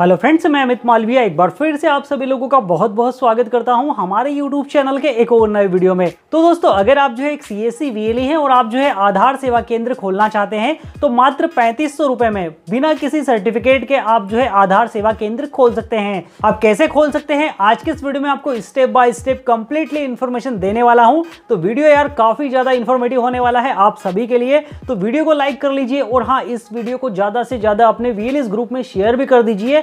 hello friends मैं अमित मालविया एक बार फिर से आप सभी लोगों का बहुत बहुत स्वागत करता हूं हमारे यूट्यूब चैनल के एक और नए वीडियो में तो दोस्तों अगर आप जो है एक सी एस e, e हैं और आप जो है आधार सेवा केंद्र खोलना चाहते हैं तो मात्र पैंतीस सौ में बिना किसी सर्टिफिकेट के आप जो है आधार सेवा केंद्र खोल सकते हैं आप कैसे खोल सकते हैं आज के इस वीडियो में आपको step by step completely information देने वाला हूँ तो वीडियो यार काफी ज्यादा इन्फॉर्मेटिव होने वाला है आप सभी के लिए तो वीडियो को लाइक कर लीजिए और हाँ इस वीडियो को ज्यादा से ज्यादा अपने वीएलएस ग्रुप e में शेयर भी कर दीजिए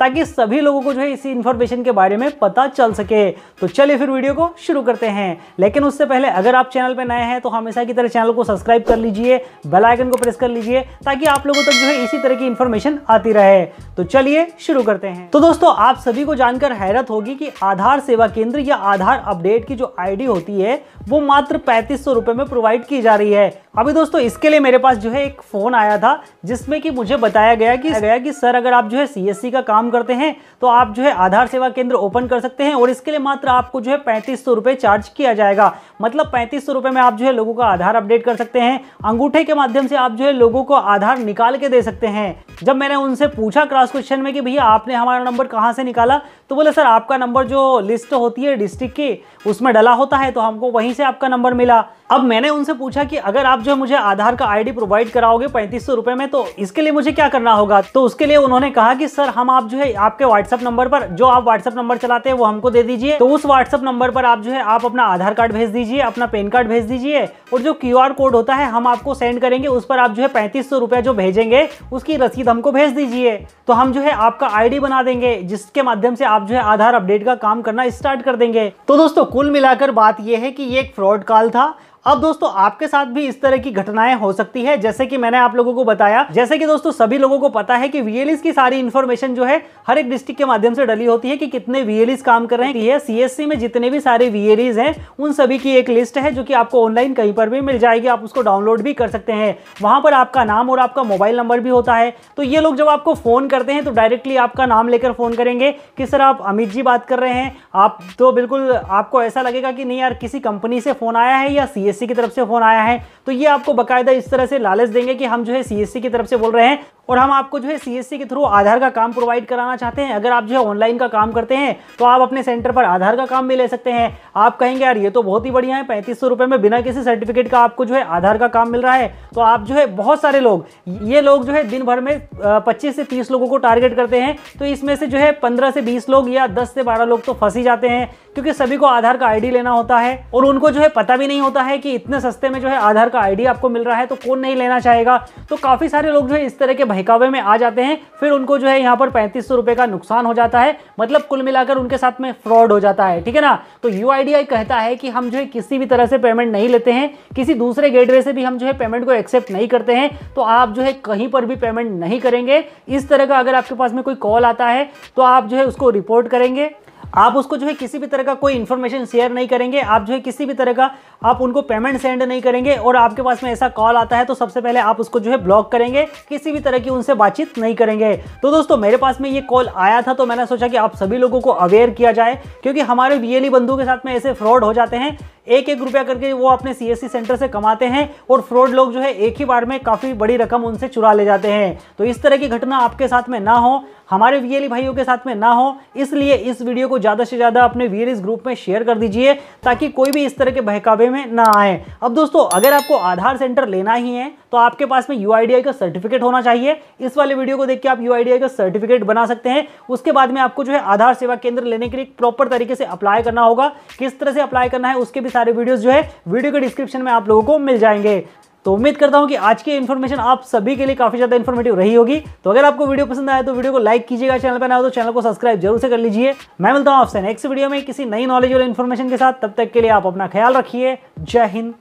ताकि सभी लोगों को जो है इसी इन्फॉर्मेशन के बारे में पता चल सके तो चलिए फिर वीडियो को शुरू करते हैं लेकिन उससे पहले अगर आप चैनल पर नए हैं तो हमेशा की तरह चैनल को सब्सक्राइब कर लीजिए बेलाइकन को प्रेस कर लीजिए ताकि आप लोगों तक जो है इसी तरह की इन्फॉर्मेशन आती रहे तो चलिए शुरू करते हैं तो दोस्तों आप सभी को जानकर हैरत होगी कि आधार सेवा केंद्र या आधार अपडेट की जो आईडी होती है वो मात्र पैंतीस सौ में प्रोवाइड की जा रही है अभी दोस्तों इसके लिए मेरे पास जो है एक फोन आया था जिसमें कि मुझे बताया गया कि गया कि सर अगर आप जो है सीएससी का काम करते हैं तो आप जो है आधार सेवा केंद्र ओपन कर सकते हैं और इसके लिए मात्र आपको जो है पैंतीस सौ चार्ज किया जाएगा मतलब पैंतीस सौ में आप जो है लोगों का आधार अपडेट कर सकते हैं अंगूठे के माध्यम से आप जो है लोगों को आधार निकाल के दे सकते हैं जब मैंने उनसे पूछा क्रॉस क्वेश्चन में कि भैया आपने हमारा नंबर कहाँ से निकाला तो बोले सर आपका नंबर जो लिस्ट होती है डिस्ट्रिक्ट की उसमें डला होता है तो हमको वहीं से आपका नंबर मिला अब मैंने उनसे पूछा कि अगर आप जो है मुझे आधार का आईडी प्रोवाइड कराओगे पैंतीस सौ में तो इसके लिए मुझे क्या करना होगा तो उसके लिए उन्होंने कहा कि सर हम आप जो है आपके व्हाट्सअप नंबर पर जो आप व्हाट्सअप नंबर चलाते हैं वो हमको दे दीजिए तो उस व्हाट्सअप नंबर पर आप जो है आप अपना आधार कार्ड भेज दीजिए अपना पेन कार्ड भेज दीजिए और जो क्यू कोड होता है हम आपको सेंड करेंगे उस पर आप जो है पैंतीस रुपया जो भेजेंगे उसकी रसीद हमको भेज दीजिए तो हम जो है आपका आईडी बना देंगे जिसके माध्यम से आप जो है आधार अपडेट का काम करना स्टार्ट कर देंगे तो दोस्तों कुल मिलाकर बात यह है कि ये एक फ्रॉड कॉल था अब दोस्तों आपके साथ भी इस तरह की घटनाएं हो सकती है जैसे कि मैंने आप लोगों को बताया जैसे कि दोस्तों सभी लोगों को पता है कि वीएलईस की सारी इन्फॉर्मेशन जो है हर एक डिस्ट्रिक्ट के माध्यम से डली होती है कि कितने वीएलईस काम कर रहे हैं सीएससी में जितने भी सारे वीएलईस हैं उन सभी की एक लिस्ट है जो कि आपको ऑनलाइन कहीं पर भी मिल जाएगी आप उसको डाउनलोड भी कर सकते हैं वहां पर आपका नाम और आपका मोबाइल नंबर भी होता है तो ये लोग जब आपको फोन करते हैं तो डायरेक्टली आपका नाम लेकर फोन करेंगे कि सर आप अमित जी बात कर रहे हैं आप तो बिल्कुल आपको ऐसा लगेगा कि नहीं यार किसी कंपनी से फोन आया है या सी सीएससी की तरफ से फोन आया है तो ये आपको बाकायदा इस तरह से लालच देंगे कि हम जो है सीएससी की तरफ से बोल रहे हैं और हम आपको जो है सी के थ्रू आधार का काम प्रोवाइड कराना चाहते हैं अगर आप जो है ऑनलाइन का काम करते हैं तो आप अपने सेंटर पर आधार का काम भी ले सकते हैं आप कहेंगे यार ये तो बहुत ही बढ़िया है पैंतीस सौ में बिना किसी सर्टिफिकेट का आपको जो है आधार का काम मिल रहा है तो आप जो है बहुत सारे लोग ये लोग जो है दिन भर में पच्चीस से तीस लोगों को टारगेट करते हैं तो इसमें से जो है पंद्रह से बीस लोग या दस से बारह लोग तो फंस ही जाते हैं क्योंकि सभी को आधार का आईडी लेना होता है और उनको जो है पता भी नहीं होता है कि इतने सस्ते में जो है आधार का आईडी आपको मिल रहा है तो कौन नहीं लेना चाहेगा तो काफ़ी सारे लोग जो है इस तरह के महकावे में आ जाते हैं फिर उनको जो है यहाँ पर पैंतीस सौ का नुकसान हो जाता है मतलब कुल मिलाकर उनके साथ में फ्रॉड हो जाता है ठीक है ना तो यू कहता है कि हम जो है किसी भी तरह से पेमेंट नहीं लेते हैं किसी दूसरे गेटवे से भी हम जो है पेमेंट को एक्सेप्ट नहीं करते हैं तो आप जो है कहीं पर भी पेमेंट नहीं करेंगे इस तरह का अगर आपके पास में कोई कॉल आता है तो आप जो है उसको रिपोर्ट करेंगे आप उसको जो है किसी भी तरह का कोई इन्फॉर्मेशन शेयर नहीं करेंगे आप जो है किसी भी तरह का आप उनको पेमेंट सेंड नहीं करेंगे और आपके पास में ऐसा कॉल आता है तो सबसे पहले आप उसको जो है ब्लॉक करेंगे किसी भी तरह की उनसे बातचीत नहीं करेंगे तो दोस्तों मेरे पास में ये कॉल आया था तो मैंने सोचा कि आप सभी लोगों को अवेयर किया जाए क्योंकि हमारे बी e बंधु के साथ में ऐसे फ्रॉड हो जाते हैं एक एक रुपया करके वो अपने सी सेंटर से कमाते हैं और फ्रॉड लोग जो है एक ही बार में काफ़ी बड़ी रकम उनसे चुरा ले जाते हैं तो इस तरह की घटना आपके साथ में ना हो हमारे वीएली e भाइयों के साथ में ना हो इसलिए इस वीडियो को ज़्यादा से ज़्यादा अपने वीएलईस ग्रुप e में शेयर कर दीजिए ताकि कोई भी इस तरह के बहकावे में ना आए अब दोस्तों अगर आपको आधार सेंटर लेना ही है तो आपके पास में यू का सर्टिफिकेट होना चाहिए इस वाले वीडियो को देख के आप यू का सर्टिफिकेट बना सकते हैं उसके बाद में आपको जो है आधार सेवा केंद्र लेने के लिए प्रॉपर तरीके से अप्लाई करना होगा किस तरह से अप्लाई करना है उसके भी सारे वीडियोस जो है वीडियो के डिस्क्रिप्शन में आप लोगों को मिल जाएंगे तो उम्मीद करता हूं कि आज की इन्फॉर्मेशन आप सभी के लिए काफी ज्यादा इन्फॉर्मेटिव रही होगी तो अगर आपको वीडियो पसंद आया तो वीडियो को लाइक कीजिएगा चैनल पर ना हो तो चैनल को सब्सक्राइब जरूर से कर लीजिए मैं मिलता हूं आपसे नेक्स्ट वीडियो में किसी नई नॉलेज और इन्फॉर्मेशन के साथ तब तक के लिए आप अपना ख्याल रखिए जय हिंद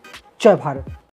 जय भारत